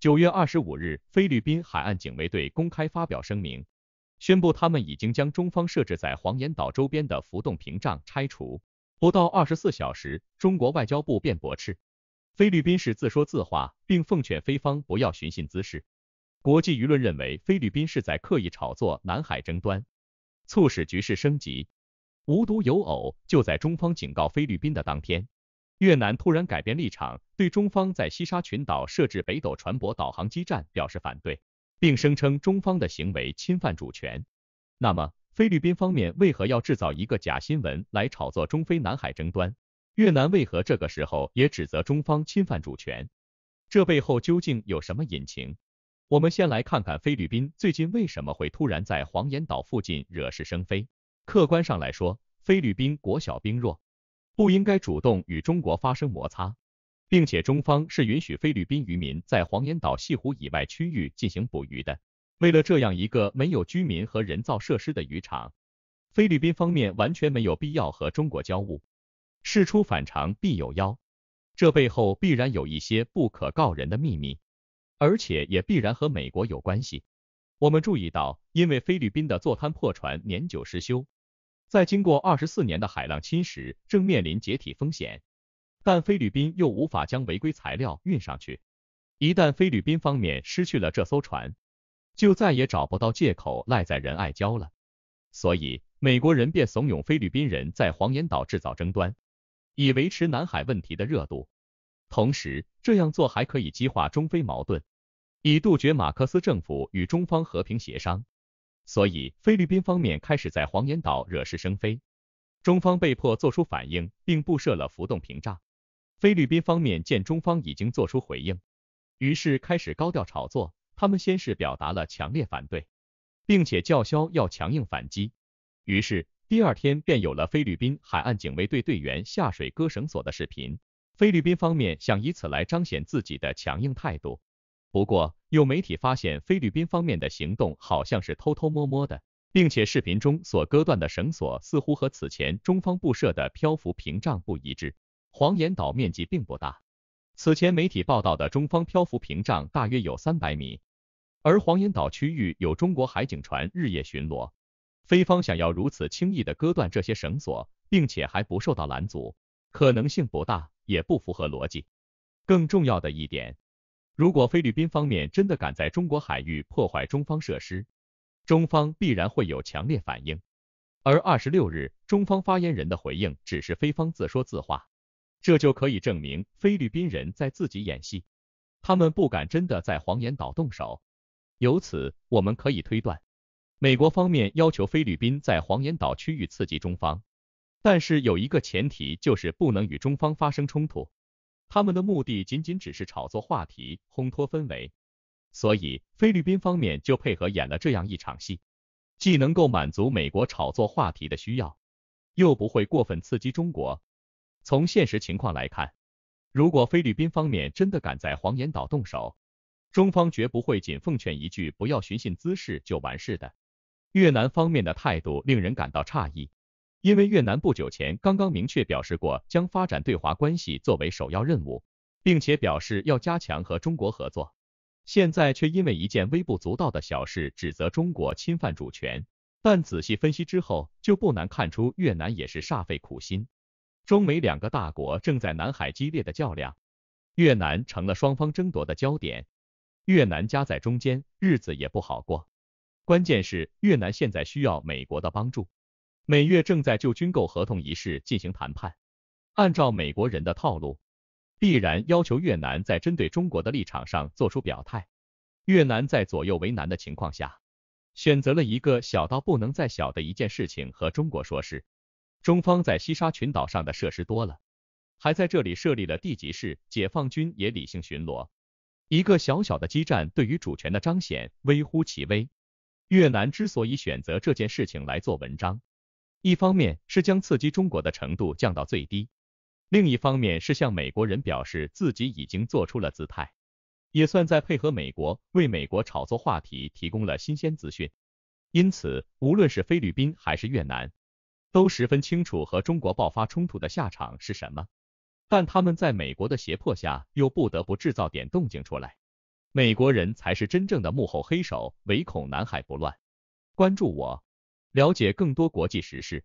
九月二十五日，菲律宾海岸警卫队公开发表声明，宣布他们已经将中方设置在黄岩岛周边的浮动屏障拆除。不到二十四小时，中国外交部便驳斥，菲律宾是自说自话，并奉劝菲方不要寻衅滋事。国际舆论认为，菲律宾是在刻意炒作南海争端，促使局势升级。无独有偶，就在中方警告菲律宾的当天。越南突然改变立场，对中方在西沙群岛设置北斗船舶导航基站表示反对，并声称中方的行为侵犯主权。那么，菲律宾方面为何要制造一个假新闻来炒作中菲南海争端？越南为何这个时候也指责中方侵犯主权？这背后究竟有什么隐情？我们先来看看菲律宾最近为什么会突然在黄岩岛附近惹是生非。客观上来说，菲律宾国小兵弱。不应该主动与中国发生摩擦，并且中方是允许菲律宾渔民在黄岩岛西湖以外区域进行捕鱼的。为了这样一个没有居民和人造设施的渔场，菲律宾方面完全没有必要和中国交恶。事出反常必有妖，这背后必然有一些不可告人的秘密，而且也必然和美国有关系。我们注意到，因为菲律宾的坐滩破船年久失修。在经过二十四年的海浪侵蚀，正面临解体风险。但菲律宾又无法将违规材料运上去。一旦菲律宾方面失去了这艘船，就再也找不到借口赖在仁爱礁了。所以，美国人便怂恿菲律宾人在黄岩岛制造争端，以维持南海问题的热度。同时，这样做还可以激化中非矛盾，以杜绝马克思政府与中方和平协商。所以，菲律宾方面开始在黄岩岛惹是生非，中方被迫作出反应，并布设了浮动屏障。菲律宾方面见中方已经作出回应，于是开始高调炒作。他们先是表达了强烈反对，并且叫嚣要强硬反击。于是第二天便有了菲律宾海岸警卫队队员下水割绳索的视频。菲律宾方面想以此来彰显自己的强硬态度。不过，有媒体发现菲律宾方面的行动好像是偷偷摸摸的，并且视频中所割断的绳索似乎和此前中方布设的漂浮屏障不一致。黄岩岛面积并不大，此前媒体报道的中方漂浮屏障大约有三百米，而黄岩岛区域有中国海警船日夜巡逻，菲方想要如此轻易的割断这些绳索，并且还不受到拦阻，可能性不大，也不符合逻辑。更重要的一点。如果菲律宾方面真的敢在中国海域破坏中方设施，中方必然会有强烈反应。而二十六日中方发言人的回应只是菲方自说自话，这就可以证明菲律宾人在自己演戏，他们不敢真的在黄岩岛动手。由此，我们可以推断，美国方面要求菲律宾在黄岩岛区域刺激中方，但是有一个前提就是不能与中方发生冲突。他们的目的仅仅只是炒作话题、烘托氛围，所以菲律宾方面就配合演了这样一场戏，既能够满足美国炒作话题的需要，又不会过分刺激中国。从现实情况来看，如果菲律宾方面真的敢在黄岩岛动手，中方绝不会仅奉劝一句“不要寻衅滋事”就完事的。越南方面的态度令人感到诧异。因为越南不久前刚刚明确表示过，将发展对华关系作为首要任务，并且表示要加强和中国合作。现在却因为一件微不足道的小事指责中国侵犯主权，但仔细分析之后就不难看出，越南也是煞费苦心。中美两个大国正在南海激烈的较量，越南成了双方争夺的焦点，越南夹在中间，日子也不好过。关键是越南现在需要美国的帮助。美越正在就军购合同一事进行谈判，按照美国人的套路，必然要求越南在针对中国的立场上做出表态。越南在左右为难的情况下，选择了一个小到不能再小的一件事情和中国说事。中方在西沙群岛上的设施多了，还在这里设立了地级市，解放军也理性巡逻。一个小小的激战对于主权的彰显微乎其微。越南之所以选择这件事情来做文章。一方面是将刺激中国的程度降到最低，另一方面是向美国人表示自己已经做出了姿态，也算在配合美国为美国炒作话题提供了新鲜资讯。因此，无论是菲律宾还是越南，都十分清楚和中国爆发冲突的下场是什么，但他们在美国的胁迫下又不得不制造点动静出来。美国人才是真正的幕后黑手，唯恐南海不乱。关注我。了解更多国际时事。